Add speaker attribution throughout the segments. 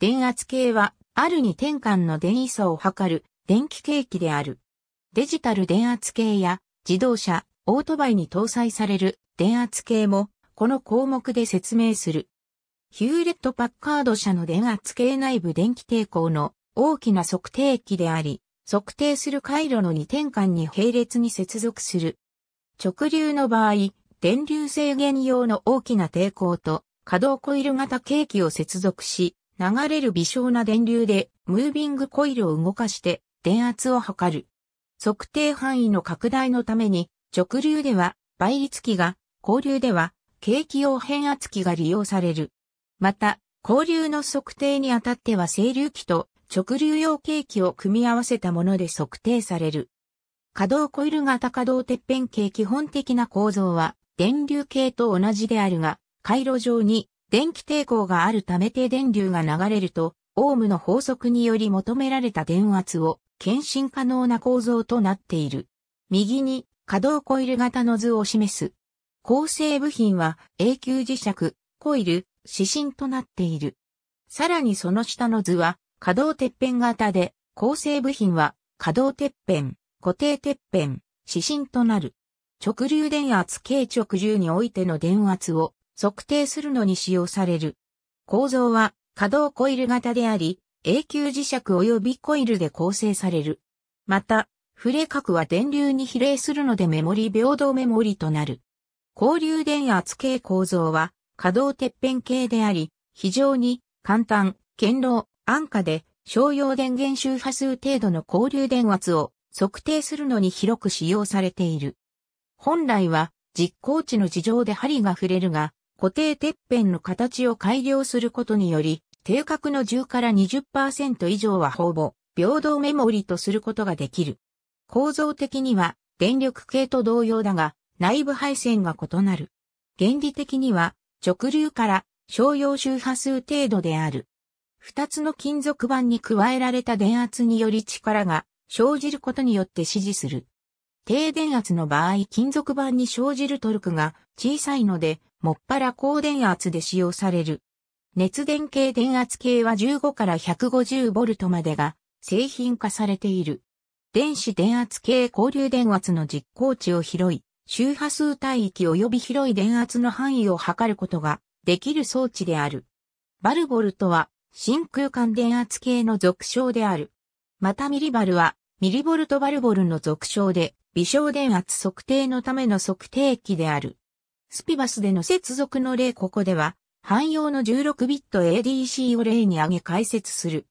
Speaker 1: 電圧計は、あるに転換の電位差を測る電気計器である。デジタル電圧計や自動車、オートバイに搭載される電圧計も、この項目で説明する。ヒューレット・パッカード社の電圧計内部電気抵抗の大きな測定器であり、測定する回路の2点間に並列に接続する。直流の場合、電流制限用の大きな抵抗と可動コイル型計器を接続し、流れる微小な電流でムービングコイルを動かして電圧を測る。測定範囲の拡大のために直流では倍率器が、交流では景気用変圧器が利用される。また、交流の測定にあたっては整流器と直流用景気を組み合わせたもので測定される。可動コイル型可動鉄片系基本的な構造は電流系と同じであるが、回路上に電気抵抗があるため低電流が流れると、オームの法則により求められた電圧を検診可能な構造となっている。右に可動コイル型の図を示す。構成部品は永久磁石、コイル、指針となっている。さらにその下の図は可動てっぺん型で、構成部品は可動てっぺん、固定てっぺん、指針となる。直流電圧計直流においての電圧を測定するのに使用される。構造は可動コイル型であり、永久磁石及びコイルで構成される。また、触れ角は電流に比例するのでメモリ平等メモリとなる。交流電圧系構造は可動てっぺん系であり、非常に簡単、堅牢、安価で商用電源周波数程度の交流電圧を測定するのに広く使用されている。本来は実行値の事情で針が触れるが、固定てっぺんの形を改良することにより、定格の10から20%以上はほぼ平等メモリとすることができる。構造的には電力系と同様だが、内部配線が異なる。原理的には直流から商用周波数程度である。二つの金属板に加えられた電圧により力が生じることによって支持する。低電圧の場合金属板に生じるトルクが小さいのでもっぱら高電圧で使用される。熱電系電圧計は15から150ボルトまでが製品化されている。電子電圧計交流電圧の実行値を広い、周波数帯域及び広い電圧の範囲を測ることができる装置である。バルボルトは真空管電圧計の俗称である。またミリバルはミリボルトバルボルの俗称で微小電圧測定のための測定器である。スピバスでの接続の例ここでは、汎用の16ビット ADC を例に挙げ解説する。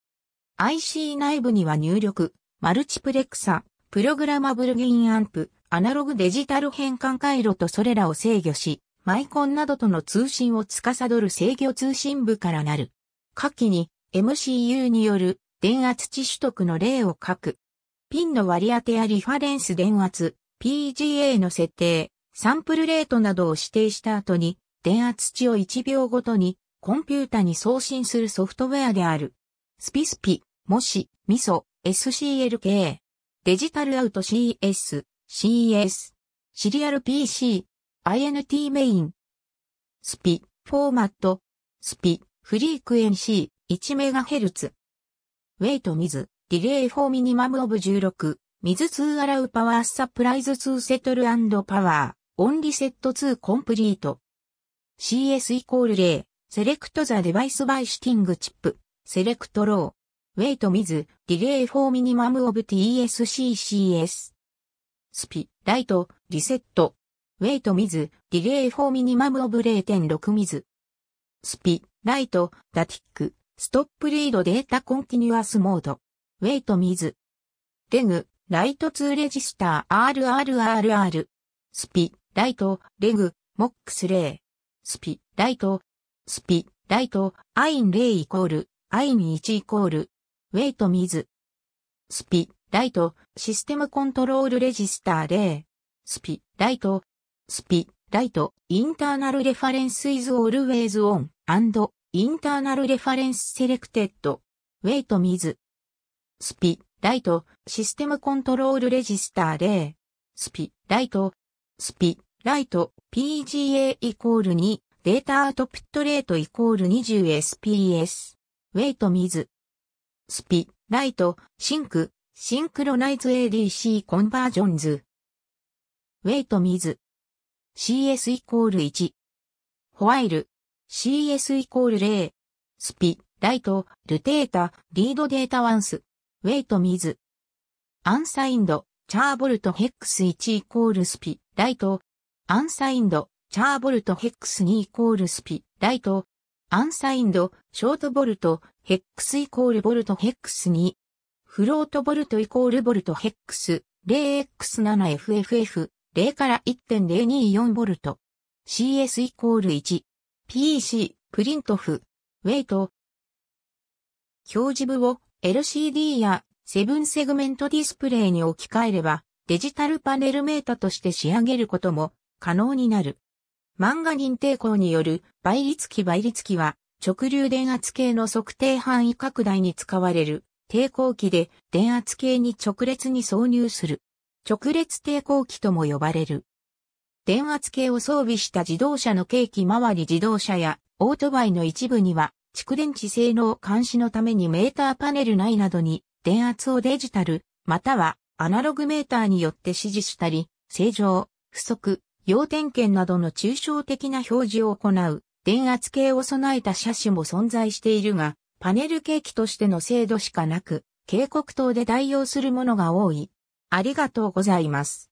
Speaker 1: IC 内部には入力、マルチプレクサ、プログラマブルゲインアンプ、アナログデジタル変換回路とそれらを制御し、マイコンなどとの通信を司る制御通信部からなる。下記に MCU による電圧値取得の例を書く。ピンの割り当てやリファレンス電圧、PGA の設定、サンプルレートなどを指定した後に、電圧値を1秒ごとにコンピュータに送信するソフトウェアである。スピスピ、もし、ミソ、SCLK、デジタルアウト CS、CS、シリアル PC、INT メイン、スピ、フォーマット、スピ、フリークエンシー、1MHz。ウェイト水、リレイフォーミニマムオブ16、水2アラウパワーサプライズ2セトルパワー。オンリセット2コンプリート。CS イコール0、セレクトザデバイスバイシティングチップ、セレクトロー、ウェイトミズ、ディレイフォーミニマムオブ TSCCS。スピ、ライト、リセット。ウェイトミズ、ディレイフォーミニマムオブ0.6ミズ。スピ、ライト、ダティック、ストップリードデータコンティニュアスモード。ウェイトミズ。レグ、ライト2レジスター RRRR。スピ、ライト、レグ、モックスレイ。スピ、ライト、スピ、ライト、アインレイイコール、アイン1イコール、ウェイトミズ。スピ、ライト、システムコントロールレジスターイ。スピ、ライト、スピ、ライト、インターナルレファレンスイズオールウェイズオン、アンド、インターナルレファレンスセレクテッド、ウェイトミズ。スピ、ライト、システムコントロールレジスターイ。スピ、ライト、スピ、ライト PGA イコール2、データアウトプットレートイコール 20SPS。ウェイトミズ。スピ、ライト、シンク、シンクロナイズ ADC コンバージョンズ。ウェイトミズ。CS イコール1。ホワイル。CS イコール0。スピ、ライト、ルテータ、リードデータワンス。ウェイトミズ。アンサインド、チャーボルトヘックス1イコールスピ、ライト、アンサインド、チャーボルトヘックス2イコールスピ、ライト、アンサインド、ショートボルト、ヘックスイコールボルトヘックス2、フロートボルトイコールボルトヘックス、0x7FFF、0から1.024ボルト。CS イコール1。PC、プリントフ、ウェイト。表示部を LCD やセブンセグメントディスプレイに置き換えれば、デジタルパネルメータとして仕上げることも可能になる。漫画認定校による倍率期倍率期は直流電圧計の測定範囲拡大に使われる抵抗器で電圧計に直列に挿入する。直列抵抗器とも呼ばれる。電圧計を装備した自動車の計器周り自動車やオートバイの一部には蓄電池性能監視のためにメーターパネル内などに電圧をデジタルまたはアナログメーターによって指示したり正常、不足、要点検などの抽象的な表示を行う電圧計を備えた車種も存在しているが、パネルケーキとしての精度しかなく、警告灯で代用するものが多い。ありがとうございます。